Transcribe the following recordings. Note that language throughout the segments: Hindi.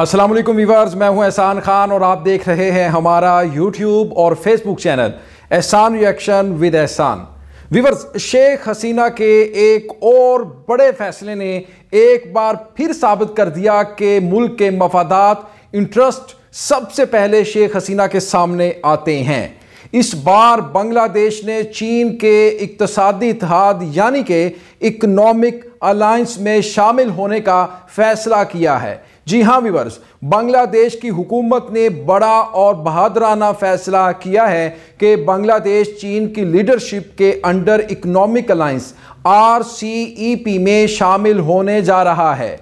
असलम वीवर्स मैं हूं एहसान खान और आप देख रहे हैं हमारा यूट्यूब और Facebook channel Ehsan reaction with Ehsan viewers Sheikh Hasina के एक और बड़े फैसले ने एक बार फिर साबित कर दिया कि मुल्क के मफादात इंटरेस्ट सबसे पहले शेख हसीना के सामने आते हैं इस बार बांग्लादेश ने चीन के इकतसादी इतिहाद यानी के इकनॉमिक अलायंस में शामिल होने का फैसला किया है जी हां विवर्स बांग्लादेश की हुकूमत ने बड़ा और बहादराना फैसला किया है कि बांग्लादेश चीन की लीडरशिप के under economic alliance R C E P में शामिल होने जा रहा है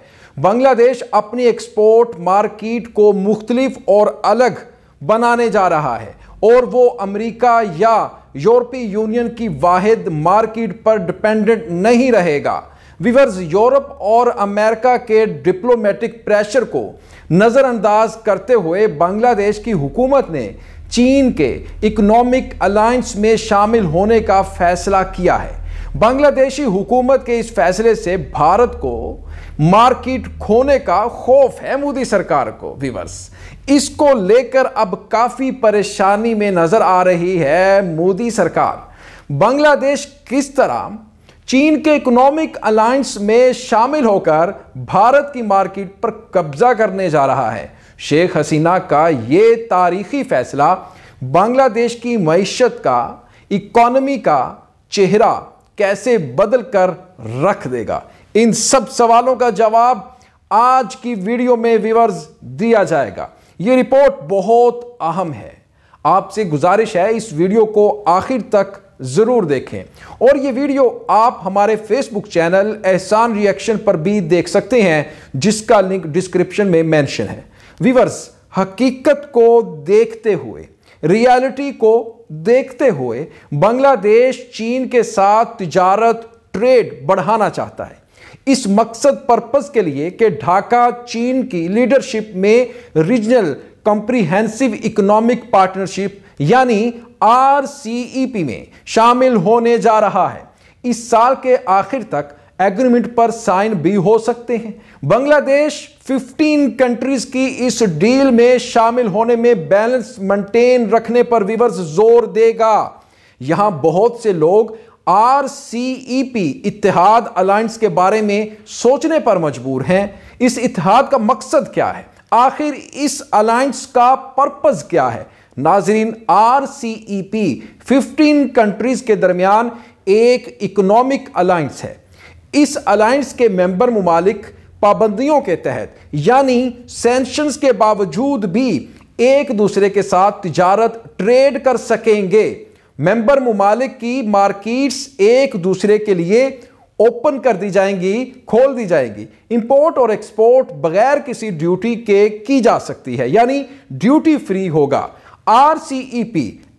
बांग्लादेश अपनी एक्सपोर्ट मार्केट को मुख्तलिफ और अलग बनाने जा रहा है और वो अमेरिका या यूरोपीय यूनियन की वाहिद मार्किट पर डिपेंडेंट नहीं रहेगा विवर्स यूरोप और अमेरिका के डिप्लोमेटिक प्रेशर को नज़रअंदाज करते हुए बांग्लादेश की हुकूमत ने चीन के इकोनॉमिक अलायंस में शामिल होने का फैसला किया है बांग्लादेशी हुकूमत के इस फैसले से भारत को मार्केट खोने का खौफ है मोदी सरकार को विवर्स इसको लेकर अब काफ़ी परेशानी में नज़र आ रही है मोदी सरकार बांग्लादेश किस तरह चीन के इकोनॉमिक अलायंस में शामिल होकर भारत की मार्केट पर कब्जा करने जा रहा है शेख हसीना का ये तारीखी फैसला बांग्लादेश की मीशत का इकॉनमी का चेहरा कैसे बदल कर रख देगा इन सब सवालों का जवाब आज की वीडियो में व्यूवर्स दिया जाएगा ये रिपोर्ट बहुत अहम है आपसे गुजारिश है इस वीडियो को आखिर तक ज़रूर देखें और ये वीडियो आप हमारे फेसबुक चैनल एहसान रिएक्शन पर भी देख सकते हैं जिसका लिंक डिस्क्रिप्शन में मेंशन है वीवर्स हकीकत को देखते हुए रियलिटी को देखते हुए बांग्लादेश चीन के साथ तिजारत ट्रेड बढ़ाना चाहता है इस मकसद पर्पज़ के लिए कि ढाका चीन की लीडरशिप में रीजनल कंप्रीहेंसिव इकोनॉमिक पार्टनरशिप यानी आर e में शामिल होने जा रहा है इस साल के आखिर तक एग्रीमेंट पर साइन भी हो सकते हैं बांग्लादेश 15 कंट्रीज की इस डील में शामिल होने में बैलेंस मेंटेन रखने पर विवर्स जोर देगा यहां बहुत से लोग आर सी ई पी इतिहाद अलायंस के बारे में सोचने पर मजबूर हैं इस इतिहाद का मकसद क्या है आखिर इस अलायंस का पर्पज़ क्या है नाजरीन R C E P fifteen countries के दरमियान एक इकनॉमिक अलायंस है इस अलायंस के मेंबर ममालिक पाबंदियों के तहत यानी सेंशन के बावजूद भी एक दूसरे के साथ तजारत ट्रेड कर सकेंगे मेंबर ममालिक की मार्किट्स एक दूसरे के लिए ओपन कर दी जाएंगी खोल दी जाएंगी इंपोर्ट और एक्सपोर्ट बगैर किसी ड्यूटी के की जा सकती है यानी ड्यूटी फ्री होगा आर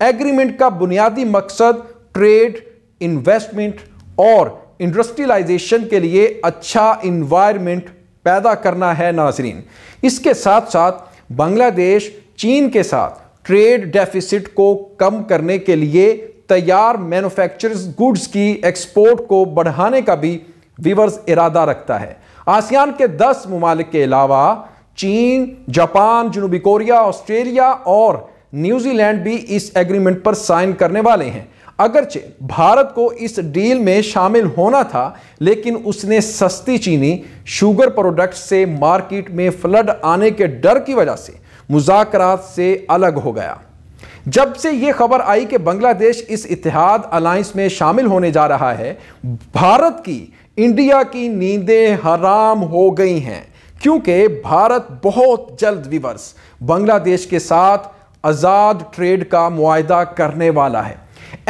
एग्रीमेंट का बुनियादी मकसद ट्रेड इन्वेस्टमेंट और इंडस्ट्रियलाइजेशन के लिए अच्छा इन्वायरमेंट पैदा करना है नाजरीन इसके साथ साथ बांग्लादेश चीन के साथ ट्रेड डेफिसिट को कम करने के लिए तैयार मैनुफैक्चर गुड्स की एक्सपोर्ट को बढ़ाने का भी विवर्स इरादा रखता है आसियान के 10 ममालिक के अलावा चीन जापान जनूबी कोरिया ऑस्ट्रेलिया और न्यूजीलैंड भी इस एग्रीमेंट पर साइन करने वाले हैं अगरचे भारत को इस डील में शामिल होना था लेकिन उसने सस्ती चीनी शुगर प्रोडक्ट से मार्केट में फ्लड आने के डर की वजह से मुजाकर से अलग हो गया जब से ये खबर आई कि बांग्लादेश इस इतिहाद अलायंस में शामिल होने जा रहा है भारत की इंडिया की नींदें हराम हो गई हैं क्योंकि भारत बहुत जल्द विवर्स बांग्लादेश के साथ आज़ाद ट्रेड का मुआदा करने वाला है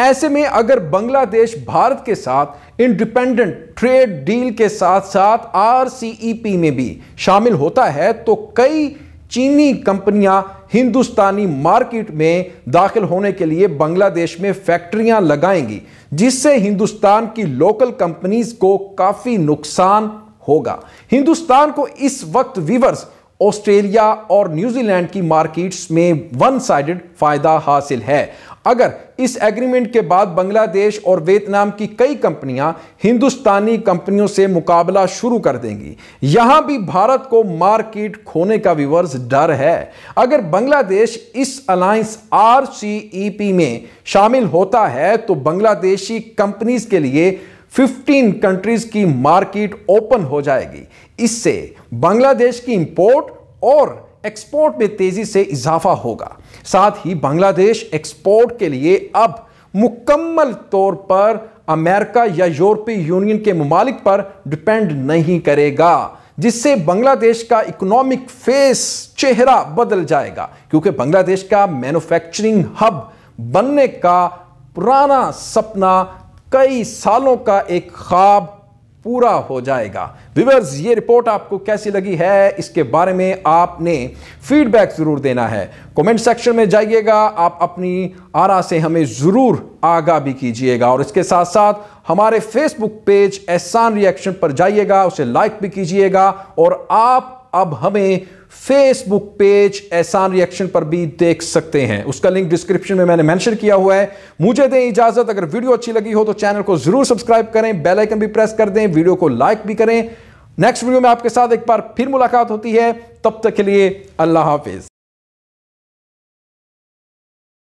ऐसे में अगर बांग्लादेश भारत के साथ इंडिपेंडेंट ट्रेड डील के साथ साथ आरसीईपी में भी शामिल होता है तो कई चीनी कंपनियां हिंदुस्तानी मार्केट में दाखिल होने के लिए बांग्लादेश में फैक्ट्रियां लगाएंगी जिससे हिंदुस्तान की लोकल कंपनीज को काफ़ी नुकसान होगा हिंदुस्तान को इस वक्त विवर्स ऑस्ट्रेलिया और न्यूजीलैंड की मार्केट्स में वन साइडेड फायदा हासिल है अगर इस एग्रीमेंट के बाद बांग्लादेश और वियतनाम की कई कंपनियां हिंदुस्तानी कंपनियों से मुकाबला शुरू कर देंगी यहां भी भारत को मार्केट खोने का विवर्स डर है अगर बांग्लादेश इस अलायंस आर e में शामिल होता है तो बांग्लादेशी कंपनीज के लिए 15 कंट्रीज की मार्केट ओपन हो जाएगी इससे बांग्लादेश की इंपोर्ट और एक्सपोर्ट में तेजी से इजाफा होगा साथ ही बांग्लादेश एक्सपोर्ट के लिए अब मुकम्मल तौर पर अमेरिका या यूरोपीय यूनियन के ममालिक पर डिपेंड नहीं करेगा जिससे बांग्लादेश का इकोनॉमिक फेस चेहरा बदल जाएगा क्योंकि बांग्लादेश का मैन्युफैक्चरिंग हब बनने का पुराना सपना कई सालों का एक ख्वाब पूरा हो जाएगा विवर्स ये रिपोर्ट आपको कैसी लगी है इसके बारे में आपने फीडबैक ज़रूर देना है कमेंट सेक्शन में जाइएगा आप अपनी आरा से हमें ज़रूर आगा भी कीजिएगा और इसके साथ साथ हमारे फेसबुक पेज एहसान रिएक्शन पर जाइएगा उसे लाइक भी कीजिएगा और आप अब हमें फेसबुक पेज एहसान रिएक्शन पर भी देख सकते हैं उसका लिंक डिस्क्रिप्शन में मैंने मेंशन किया हुआ है मुझे दें इजाजत अगर वीडियो अच्छी लगी हो तो चैनल को जरूर सब्सक्राइब करें बेल आइकन भी प्रेस कर दें वीडियो को लाइक भी करें नेक्स्ट वीडियो में आपके साथ एक बार फिर मुलाकात होती है तब तक के लिए अल्लाह हाफिज